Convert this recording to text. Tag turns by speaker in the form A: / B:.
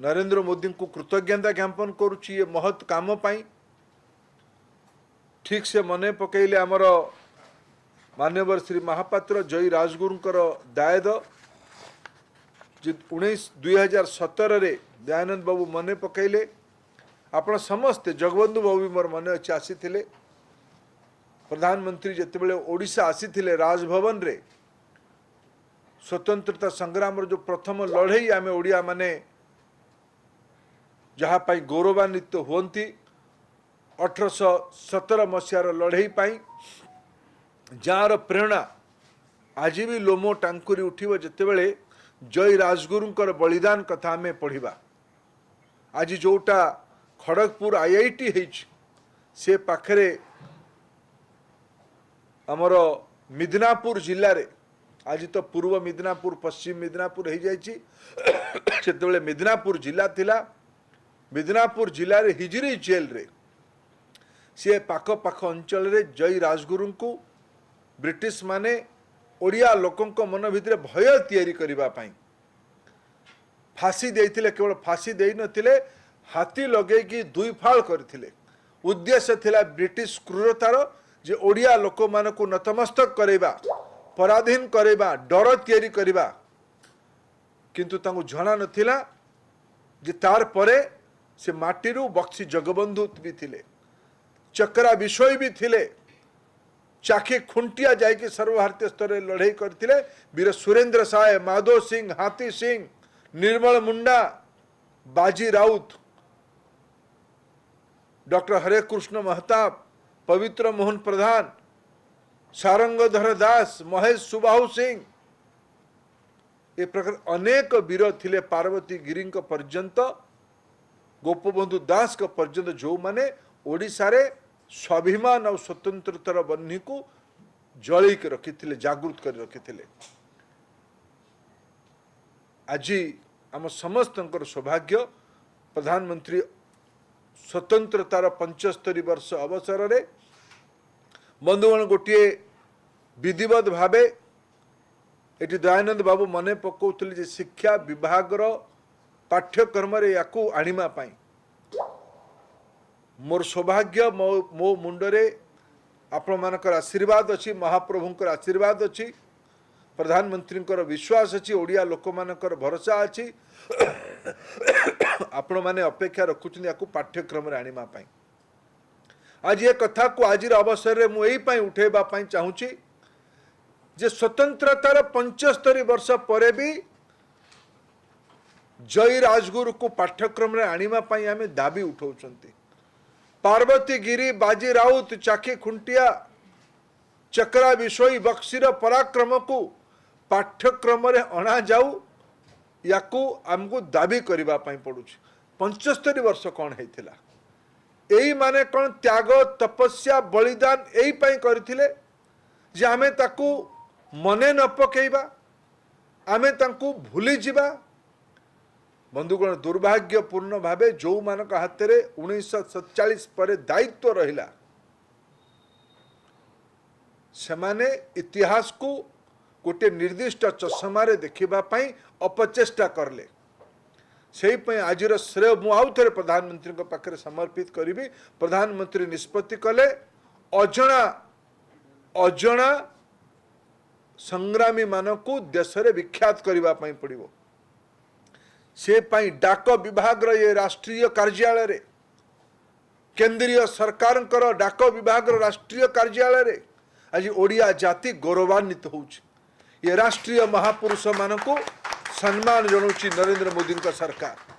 A: नरेंद्र मोदी को कृतज्ञता ज्ञापन करुच्ची ये काम ठीक से मन पकड़े आमर मानवर श्री महापात्र जय राजगुरु दायद जी उजार सतर से दयानंद बाबू मन पकड़े आप समस्ते जगबंधु बाबू भी मोर मन अच्छे आसी प्रधानमंत्री जितेबले ओडा आसी राजभवन स्वतंत्रता संग्राम जो प्रथम लड़े आम ओडिया मानने ଯାହା ପାଇଁ ଗୌରବାନ୍ୱିତ ହୁଅନ୍ତି ଅଠରଶହ ସତର ମସିହାର ଲଢ଼େଇ ପାଇଁ ଯାହାର ପ୍ରେରଣା ଆଜି ବି ଲୋମୋ ଟାଙ୍କୁରି ଉଠିବ ଯେତେବେଳେ ଜୟ ରାଜଗୁରୁଙ୍କର ବଳିଦାନ କଥା ଆମେ ପଢ଼ିବା ଆଜି ଯେଉଁଟା ଖଡ଼ଗପୁର ଆଇ ଆଇ ଟି ହେଇଛି ସେ ପାଖରେ ଆମର ମିଦନାପୁର ଜିଲ୍ଲାରେ ଆଜି ତ ପୂର୍ବ ମିଦନାପୁର ପଶ୍ଚିମ ମିଦନାପୁର ହେଇଯାଇଛି ସେତେବେଳେ ମିଦନାପୁର ଜିଲ୍ଲା ଥିଲା ମିଦନାପୁର ଜିଲ୍ଲାରେ ହିଜିରି ଜେଲ୍ରେ ସିଏ ପାଖପାଖ ଅଞ୍ଚଳରେ ଜୟ ରାଜଗୁରୁଙ୍କୁ ବ୍ରିଟିଶମାନେ ଓଡ଼ିଆ ଲୋକଙ୍କ ମନ ଭିତରେ ଭୟ ତିଆରି କରିବା ପାଇଁ ଫାଶୀ ଦେଇଥିଲେ କେବଳ ଫାଶୀ ଦେଇନଥିଲେ ହାତୀ ଲଗେଇକି ଦୁଇ ଫାଳ କରିଥିଲେ ଉଦ୍ଦେଶ୍ୟ ଥିଲା ବ୍ରିଟିଶ କ୍ରୁରତାର ଯେ ଓଡ଼ିଆ ଲୋକମାନଙ୍କୁ ନତମସ୍ତକ କରାଇବା ପରାଧୀନ କରାଇବା ଡର ତିଆରି କରିବା କିନ୍ତୁ ତାଙ୍କୁ ଜଣା ନଥିଲା ଯେ ତାର ପରେ से मटीर बक्सी जगबंधु भी थिले, चक्रा विषय भी थे चाखे खुंटिया जा सर्वभारतीय स्तर में लड़े करते वीर सुरेन्द्र साय माधव सिंह हाथी सिंह निर्मल मुंडा बाजी राउत डॉक्टर हरे कृष्ण महताब पवित्र मोहन प्रधान सारंगधर दास महेश सुबाहु सिंह ये प्रकार अनेक वीर थे पार्वती गिरी पर्यतं ଗୋପବନ୍ଧୁ ଦାସଙ୍କ ପର୍ଯ୍ୟନ୍ତ ଯେଉଁମାନେ ଓଡ଼ିଶାରେ ସ୍ୱାଭିମାନ ଆଉ ସ୍ୱତନ୍ତ୍ରତାର ବହ୍ନିକୁ ଜଳେଇକି ରଖିଥିଲେ ଜାଗୃତ କରି ରଖିଥିଲେ ଆଜି ଆମ ସମସ୍ତଙ୍କର ସୌଭାଗ୍ୟ ପ୍ରଧାନମନ୍ତ୍ରୀ ସ୍ୱତନ୍ତ୍ରତାର ପଞ୍ଚସ୍ତରୀ ବର୍ଷ ଅବସରରେ ବନ୍ଧୁଗଣ ଗୋଟିଏ ବିଧିବଦ୍ଧ ଭାବେ ଏଠି ଦୟାନନ୍ଦ ବାବୁ ମନେ ପକାଉଥିଲେ ଯେ ଶିକ୍ଷା ବିଭାଗର ପାଠ୍ୟକ୍ରମରେ ୟାକୁ ଆଣିବା ପାଇଁ ମୋର ସୌଭାଗ୍ୟ ମୋ ମୋ ମୁଣ୍ଡରେ ଆପଣମାନଙ୍କର ଆଶୀର୍ବାଦ ଅଛି ମହାପ୍ରଭୁଙ୍କର ଆଶୀର୍ବାଦ ଅଛି ପ୍ରଧାନମନ୍ତ୍ରୀଙ୍କର ବିଶ୍ୱାସ ଅଛି ଓଡ଼ିଆ ଲୋକମାନଙ୍କର ଭରସା ଅଛି ଆପଣମାନେ ଅପେକ୍ଷା ରଖୁଛନ୍ତି ୟାକୁ ପାଠ୍ୟକ୍ରମରେ ଆଣିବା ପାଇଁ ଆଜି ଏ କଥାକୁ ଆଜିର ଅବସରରେ ମୁଁ ଏଇପାଇଁ ଉଠାଇବା ପାଇଁ ଚାହୁଁଛି ଯେ ସ୍ୱତନ୍ତ୍ରତାର ପଞ୍ଚସ୍ତରୀ ବର୍ଷ ପରେ ବି ଜୟ ରାଜଗୁରୁକୁ ପାଠ୍ୟକ୍ରମରେ ଆଣିବା ପାଇଁ ଆମେ ଦାବି ଉଠାଉଛନ୍ତି ପାର୍ବତୀ ଗିରି ବାଜି ରାଉତ ଚାକି ଖୁଣ୍ଟିଆ ଚକ୍ରା ବିଷୋଈ ବକ୍ସିର ପରାକ୍ରମକୁ ପାଠ୍ୟକ୍ରମରେ ଅଣାଯାଉ ୟାକୁ ଆମକୁ ଦାବି କରିବା ପାଇଁ ପଡ଼ୁଛି ପଞ୍ଚସ୍ତରୀ ବର୍ଷ କ'ଣ ହେଇଥିଲା ଏଇମାନେ କ'ଣ ତ୍ୟାଗ ତପସ୍ୟା ବଳିଦାନ ଏଇ ପାଇଁ କରିଥିଲେ ଯେ ଆମେ ତାକୁ ମନେ ନ ପକେଇବା ଆମେ ତାଙ୍କୁ ଭୁଲିଯିବା ବନ୍ଧୁଗଣ ଦୁର୍ଭାଗ୍ୟପୂର୍ଣ୍ଣ ଭାବେ ଯେଉଁମାନଙ୍କ ହାତରେ ଉଣେଇଶହ ସତଚାଳିଶ ପରେ ଦାୟିତ୍ୱ ରହିଲା ସେମାନେ ଇତିହାସକୁ ଗୋଟିଏ ନିର୍ଦ୍ଦିଷ୍ଟ ଚଷମାରେ ଦେଖିବା ପାଇଁ ଅପଚେଷ୍ଟା କଲେ ସେଇପାଇଁ ଆଜିର ଶ୍ରେୟ ମୁଁ ଆଉ ଥରେ ପ୍ରଧାନମନ୍ତ୍ରୀଙ୍କ ପାଖରେ ସମର୍ପିତ କରିବି ପ୍ରଧାନମନ୍ତ୍ରୀ ନିଷ୍ପତ୍ତି କଲେ ଅଜଣା ଅଜଣା ସଂଗ୍ରାମୀମାନଙ୍କୁ ଦେଶରେ ବିଖ୍ୟାତ କରିବା ପାଇଁ ପଡ଼ିବ ସେ ପାଇଁ ଡାକ ବିଭାଗର ଏ ରାଷ୍ଟ୍ରୀୟ କାର୍ଯ୍ୟାଳୟରେ କେନ୍ଦ୍ରୀୟ ସରକାରଙ୍କର ଡାକ ବିଭାଗର ରାଷ୍ଟ୍ରୀୟ କାର୍ଯ୍ୟାଳୟରେ ଆଜି ଓଡ଼ିଆ ଜାତି ଗୌରବାନ୍ୱିତ ହେଉଛି ଏ ରାଷ୍ଟ୍ରୀୟ ମହାପୁରୁଷମାନଙ୍କୁ ସମ୍ମାନ ଜଣାଉଛି ନରେନ୍ଦ୍ର ମୋଦିଙ୍କ ସରକାର